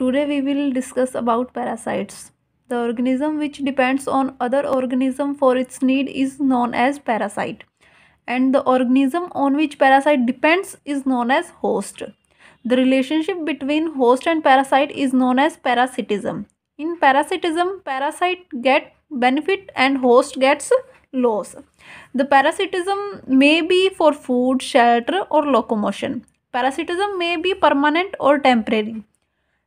Today we will discuss about parasites. The organism which depends on other organism for its need is known as parasite and the organism on which parasite depends is known as host. The relationship between host and parasite is known as parasitism. In parasitism, parasite get benefit and host gets loss. The parasitism may be for food, shelter or locomotion. Parasitism may be permanent or temporary.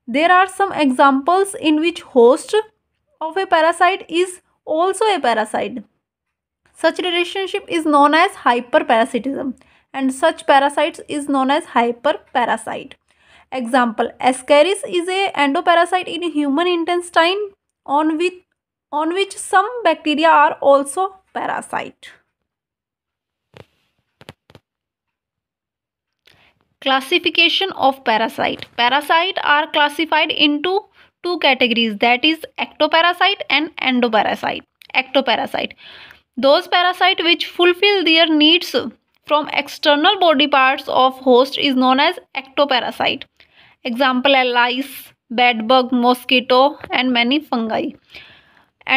There are some examples in which host of a parasite is also a parasite. Such relationship is known as hyperparasitism and such parasites is known as hyperparasite. Example, Ascaris is a endoparasite in human intestine on, with, on which some bacteria are also parasite. classification of parasite parasite are classified into two categories that is ectoparasite and endoparasite ectoparasite those parasite which fulfill their needs from external body parts of host is known as ectoparasite example lice bed bug mosquito and many fungi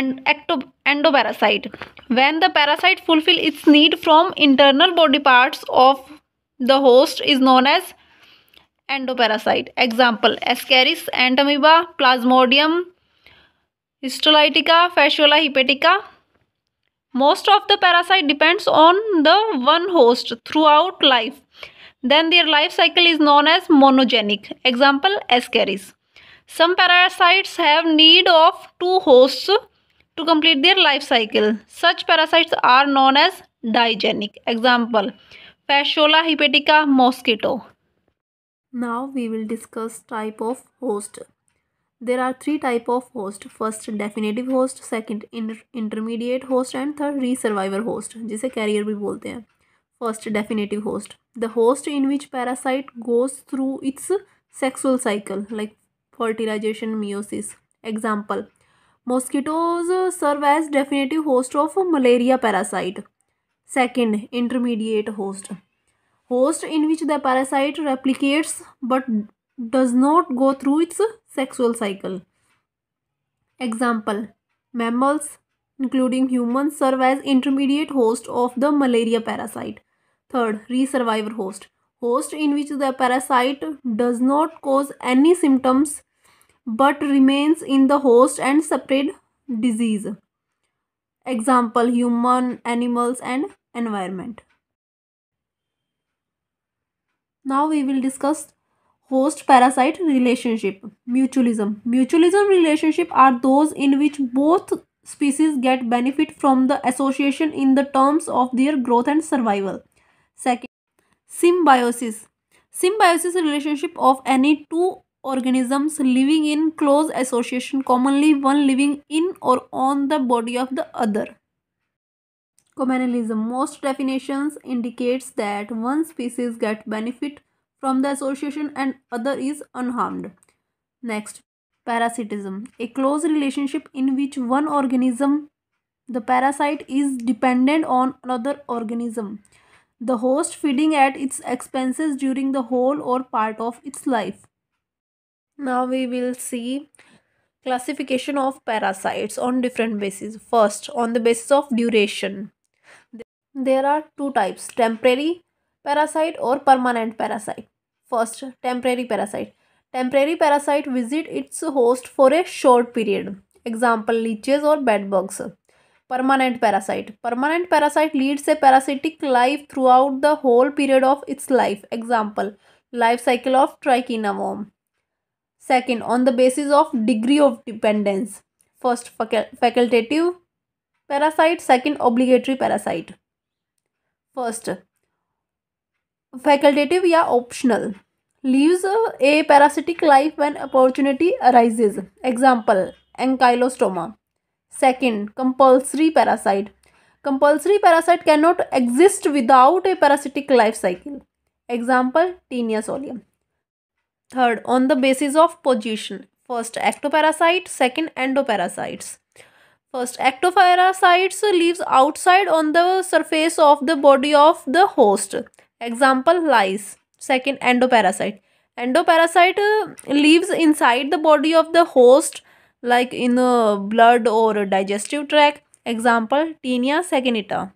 and ecto endoparasite when the parasite fulfill its need from internal body parts of the host is known as endoparasite. Example, Ascaris, Entamoeba, Plasmodium, Histolytica, Fasciola hepatica. Most of the parasite depends on the one host throughout life. Then their life cycle is known as monogenic. Example, Ascaris. Some parasites have need of two hosts to complete their life cycle. Such parasites are known as digenic. Example, fasciola hepatica mosquito now we will discuss type of host there are three type of host first definitive host second intermediate host and third reservoir host जिसे carrier भी बोलते हैं first definitive host the host in which parasite goes through its sexual cycle like fertilization meiosis example mosquitoes serve as definitive host of malaria parasite Second, intermediate host. Host in which the parasite replicates but does not go through its sexual cycle. Example, mammals including humans serve as intermediate host of the malaria parasite. Third, resurvivor host. Host in which the parasite does not cause any symptoms but remains in the host and spread disease. Example human, animals and environment. Now we will discuss host parasite relationship mutualism mutualism relationship are those in which both species get benefit from the association in the terms of their growth and survival second symbiosis symbiosis relationship of any two organisms living in close association, commonly one living in or on the body of the other. Communalism. Most definitions indicates that one species get benefit from the association and other is unharmed. Next, parasitism. A close relationship in which one organism, the parasite, is dependent on another organism. The host feeding at its expenses during the whole or part of its life now we will see classification of parasites on different bases first on the basis of duration there are two types temporary parasite or permanent parasite first temporary parasite temporary parasite visit its host for a short period example leeches or bed bugs permanent parasite permanent parasite leads a parasitic life throughout the whole period of its life example life cycle of trichinavome Second, on the basis of degree of dependence. First, facultative parasite. Second, obligatory parasite. First, facultative या optional. Leaves a parasitic life when opportunity arises. Example, ankylostoma. Second, compulsory parasite. Compulsory parasite cannot exist without a parasitic life cycle. Example, tinea solium. Third, on the basis of position. First, ectoparasite. Second, endoparasites. First, ectoparasites lives outside on the surface of the body of the host. Example, lice. Second, endoparasite. Endoparasite lives inside the body of the host like in the blood or digestive tract. Example, tinea saginata.